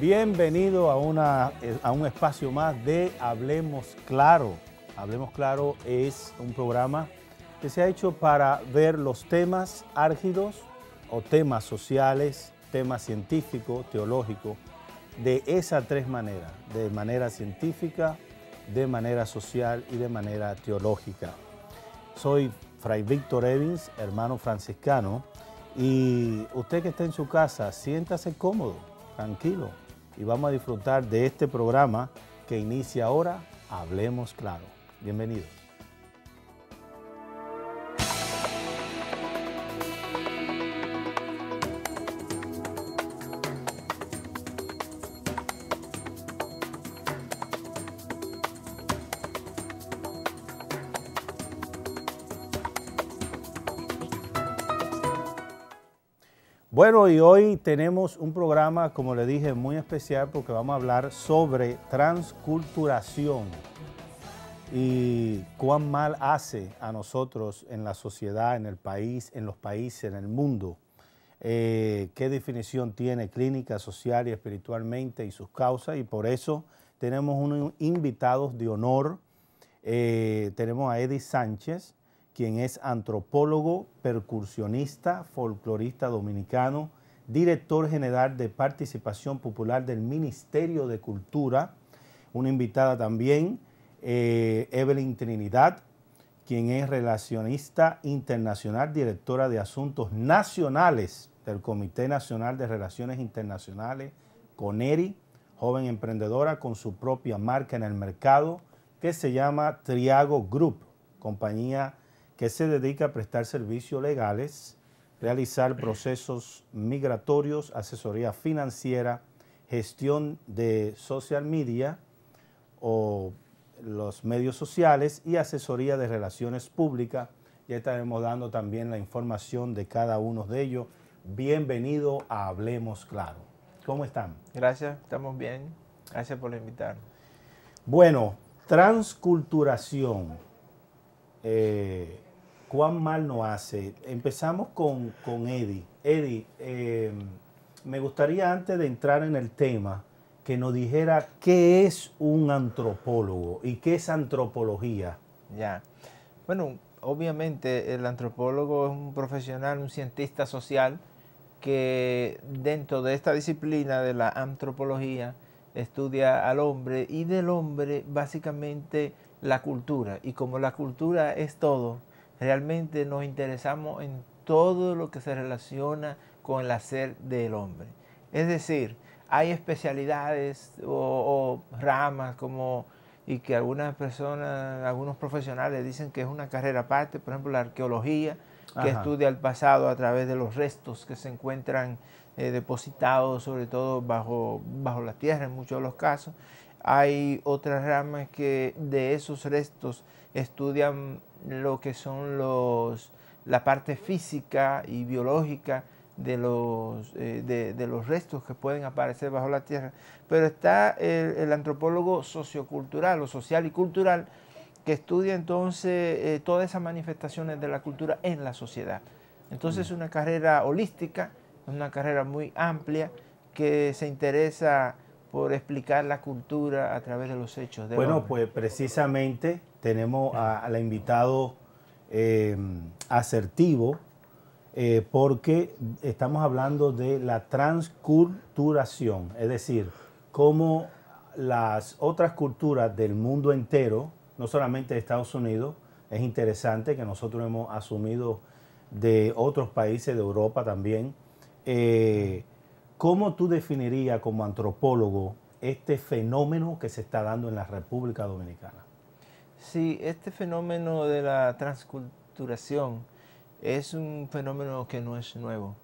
Bienvenido a, una, a un espacio más de Hablemos Claro. Hablemos Claro es un programa que se ha hecho para ver los temas árgidos o temas sociales, temas científicos, teológicos, de esas tres maneras, de manera científica, de manera social y de manera teológica. Soy Fray Víctor Evans, hermano franciscano, y usted que está en su casa, siéntase cómodo, tranquilo, y vamos a disfrutar de este programa que inicia ahora, Hablemos Claro. Bienvenidos. Bueno, y hoy tenemos un programa, como le dije, muy especial porque vamos a hablar sobre transculturación y cuán mal hace a nosotros en la sociedad, en el país, en los países, en el mundo. Eh, qué definición tiene clínica, social y espiritualmente y sus causas. Y por eso tenemos unos invitados de honor. Eh, tenemos a Eddie Sánchez, quien es antropólogo, percursionista, folclorista dominicano, director general de participación popular del Ministerio de Cultura, una invitada también, eh, Evelyn Trinidad, quien es relacionista internacional, directora de asuntos nacionales del Comité Nacional de Relaciones Internacionales, CONERI, joven emprendedora con su propia marca en el mercado que se llama Triago Group, compañía que se dedica a prestar servicios legales, realizar procesos migratorios, asesoría financiera, gestión de social media o los medios sociales y asesoría de relaciones públicas. Ya estaremos dando también la información de cada uno de ellos. Bienvenido a Hablemos Claro. ¿Cómo están? Gracias, estamos bien. Gracias por invitarnos. Bueno, transculturación eh, cuán mal no hace. Empezamos con, con Eddie. Eddie, eh, me gustaría antes de entrar en el tema que nos dijera qué es un antropólogo y qué es antropología. Ya. Bueno, obviamente el antropólogo es un profesional, un cientista social que dentro de esta disciplina de la antropología estudia al hombre y del hombre básicamente la cultura. Y como la cultura es todo, realmente nos interesamos en todo lo que se relaciona con el hacer del hombre. Es decir, hay especialidades o, ramas como y que algunas personas, algunos profesionales dicen que es una carrera aparte, por ejemplo la arqueología, que estudia el pasado a través de los restos que se encuentran eh, depositados, sobre todo bajo, bajo la tierra en muchos de los casos. Hay otras ramas que de esos restos estudian lo que son los, la parte física y biológica de los, eh, de, los restos que pueden aparecer bajo la tierra. Pero está el, antropólogo sociocultural o social y cultural que estudia entonces eh, todas esas manifestaciones de la cultura en la sociedad. Entonces mm. es una carrera holística, una carrera muy amplia que se interesa por explicar la cultura a través de los hechos. De bueno, pues precisamente tenemos al invitado eh, asertivo eh, porque estamos hablando de la transculturación, es decir, cómo las otras culturas del mundo entero, no solamente de Estados Unidos, es interesante que nosotros hemos asumido de otros países de Europa también, eh, ¿Cómo tú definirías como antropólogo este fenómeno que se está dando en la República Dominicana? Sí, este fenómeno de la transculturación es un fenómeno que no es nuevo,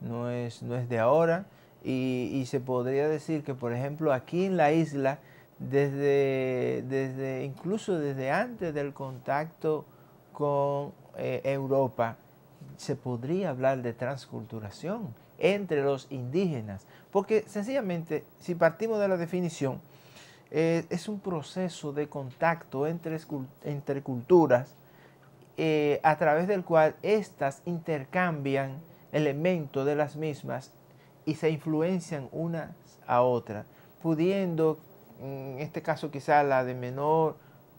no es, no es de ahora y, se podría decir que, por ejemplo, aquí en la isla, desde, desde incluso desde antes del contacto con eh, Europa, se podría hablar de transculturación entre los indígenas, porque sencillamente, si partimos de la definición, eh, es un proceso de contacto entre, entre culturas eh, a través del cual éstas intercambian elementos de las mismas y se influencian una a otra, pudiendo, en este caso quizá la de menor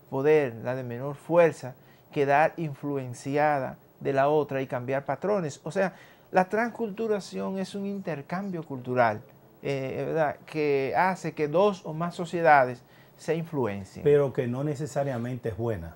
poder, la de menor fuerza, quedar influenciada de la otra y cambiar patrones. O sea, la transculturación es un intercambio cultural eh, eh, que hace que dos o más sociedades se influencien. Pero que no necesariamente es buena.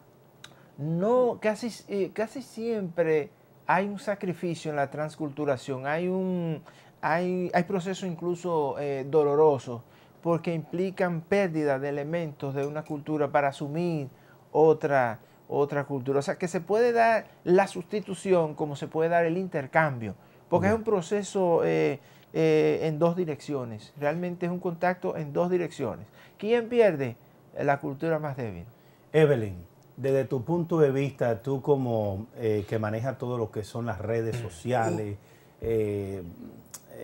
No, casi, eh, casi siempre hay un sacrificio en la transculturación, hay, un, hay, hay procesos incluso dolorosos porque implican pérdida de elementos de una cultura para asumir otra otra cultura. O sea, que se puede dar la sustitución como se puede dar el intercambio, porque es un proceso eh, eh, en dos direcciones, realmente es un contacto en dos direcciones. ¿Quién pierde? La cultura más débil. Evelyn, desde tu punto de vista, tú como eh, que maneja todo lo que son las redes mm. sociales,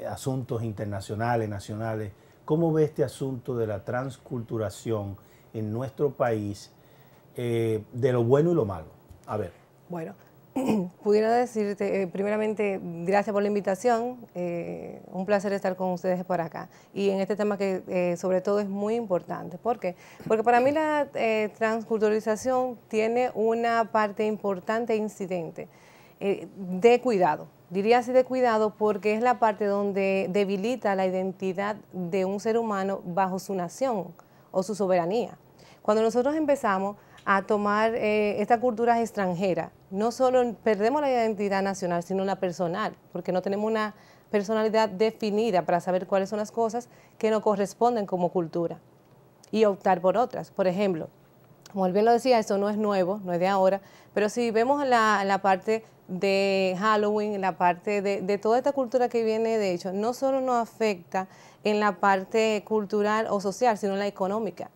asuntos internacionales, nacionales, ¿cómo ves este asunto de la transculturación en nuestro país? Eh, de lo bueno y lo malo. A ver. Bueno, pudiera decirte, eh, primeramente, gracias por la invitación. Eh, un placer estar con ustedes por acá. Y en este tema que sobre todo es muy importante. ¿Por qué? Porque para mí la transculturalización tiene una parte importante e incidente de cuidado. Diría así de cuidado porque es la parte donde debilita la identidad de un ser humano bajo su nación o su soberanía. Cuando nosotros empezamos a tomar eh, estas culturas extranjeras. No solo perdemos la identidad nacional, sino la personal, porque no tenemos una personalidad definida para saber cuáles son las cosas que nos corresponden como cultura y optar por otras. Por ejemplo, como bien lo decía, esto no es nuevo, no es de ahora, pero si vemos la, la parte de Halloween, la parte de, de, toda esta cultura que viene de hecho, no solo nos afecta en la parte cultural o social, sino en la económica.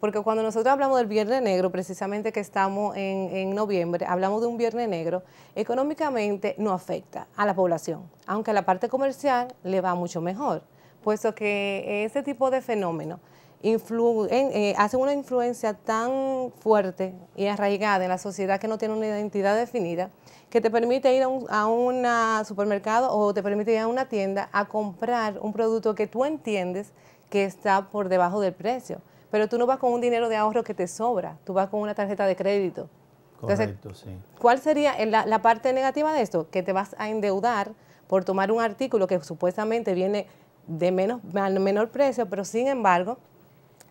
Porque cuando nosotros hablamos del Viernes Negro, precisamente que estamos en, noviembre, hablamos de un Viernes Negro, económicamente no afecta a la población, aunque a la parte comercial le va mucho mejor, puesto que ese tipo de fenómeno eh, hace hacen una influencia tan fuerte y arraigada en la sociedad que no tiene una identidad definida, que te permite ir a un supermercado o te permite ir a una tienda a comprar un producto que tú entiendes que está por debajo del precio pero tú no vas con un dinero de ahorro que te sobra, tú vas con una tarjeta de crédito. sí. ¿Cuál sería la, parte negativa de esto? Que te vas a endeudar por tomar un artículo que supuestamente viene de menos, al menor precio, pero sin embargo,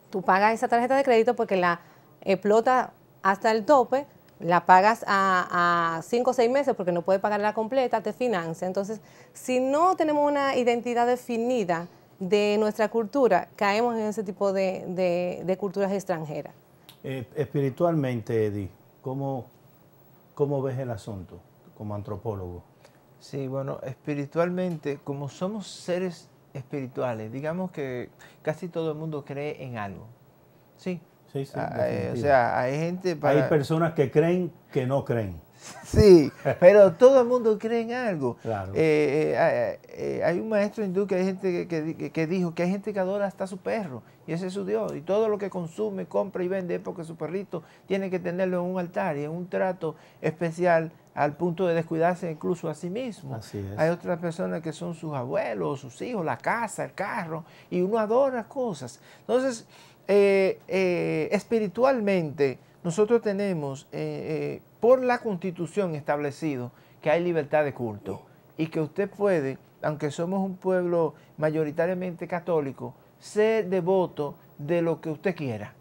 tú pagas esa tarjeta de crédito porque la explota hasta el tope, la pagas a, a cinco o seis meses porque no puedes pagarla completa, te financia. Entonces, si no tenemos una identidad definida, de nuestra cultura, caemos en ese tipo de, de, culturas extranjeras. Eh, espiritualmente, Eddie, ¿cómo, ¿cómo ves el asunto como antropólogo? Sí, bueno, espiritualmente, como somos seres espirituales, digamos que casi todo el mundo cree en algo. Sí. Sí, sí. Ah, eh, o sea, hay gente Hay personas que creen que no creen. Sí, pero todo el mundo cree en algo. Eh, eh, eh, hay un maestro hindú que hay gente que, dijo que hay gente que adora hasta su perro y ese es su Dios. Y todo lo que consume, compra y vende es porque su perrito tiene que tenerlo en un altar y en un trato especial al punto de descuidarse incluso a sí mismo. Así es. Hay otras personas que son sus abuelos, sus hijos, la casa, el carro y uno adora cosas. Entonces, espiritualmente nosotros tenemos eh, eh, por la constitución establecido que hay libertad de culto y que usted puede, aunque somos un pueblo mayoritariamente católico, ser devoto de lo que usted quiera.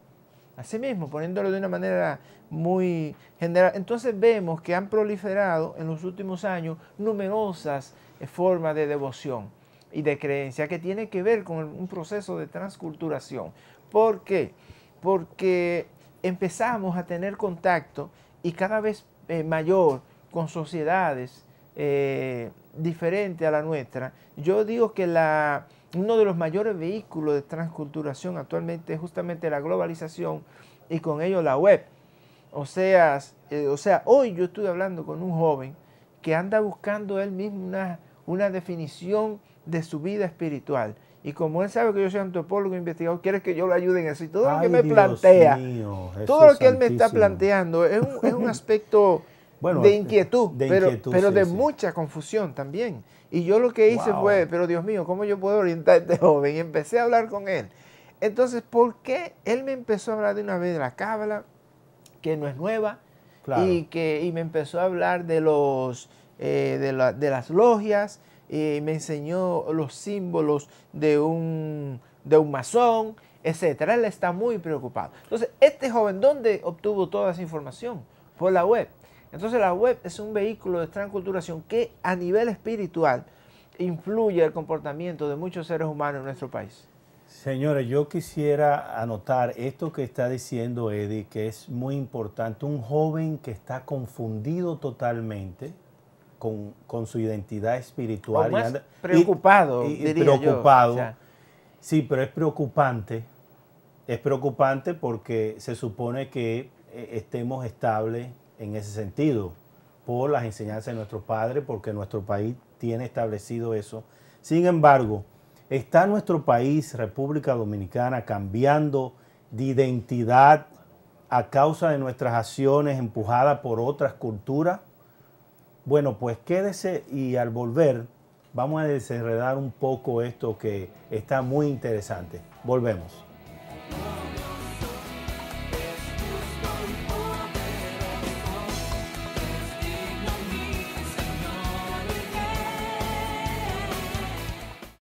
Asimismo, poniéndolo de una manera muy general. Entonces vemos que han proliferado en los últimos años numerosas eh, formas de devoción y de creencia que tiene que ver con un proceso de transculturación. ¿Por qué? Porque empezamos a tener contacto y cada vez eh, mayor con sociedades eh, diferentes a la nuestra, yo digo que uno de los mayores vehículos de transculturación actualmente es justamente la globalización y con ello la web. O sea, eh, o sea hoy yo estoy hablando con un joven que anda buscando él mismo una, una definición de su vida espiritual y como él sabe que yo soy antropólogo e investigador, quiere que yo lo ayude en eso. Y todo lo que me plantea, todo lo que él me está planteando es un, aspecto de, inquietud, pero, de mucha confusión también. Y yo lo que hice fue, pero Dios mío, ¿cómo yo puedo orientar a este joven? Y empecé a hablar con él. Entonces, ¿por qué él me empezó a hablar de una vez de la cábala, que no es nueva, y, que, me empezó a hablar de, los, eh, de las logias? y me enseñó los símbolos de un, de un masón, etcétera. Él está muy preocupado. Entonces, este joven, ¿dónde obtuvo toda esa información? Por la web. Entonces, la web es un vehículo de transculturación que a nivel espiritual influye el comportamiento de muchos seres humanos en nuestro país. Señores, yo quisiera anotar esto que está diciendo Eddie, que es muy importante. Un joven que está confundido totalmente, con, su identidad espiritual. y preocupado. preocupado. Sí, pero es preocupante. Es preocupante porque se supone que eh, estemos estables en ese sentido, por las enseñanzas de nuestro padre, porque nuestro país tiene establecido eso. Sin embargo, ¿está nuestro país, República Dominicana, cambiando de identidad a causa de nuestras acciones empujadas por otras culturas? Bueno, pues quédese y al volver vamos a desenredar un poco esto que está muy interesante. Volvemos.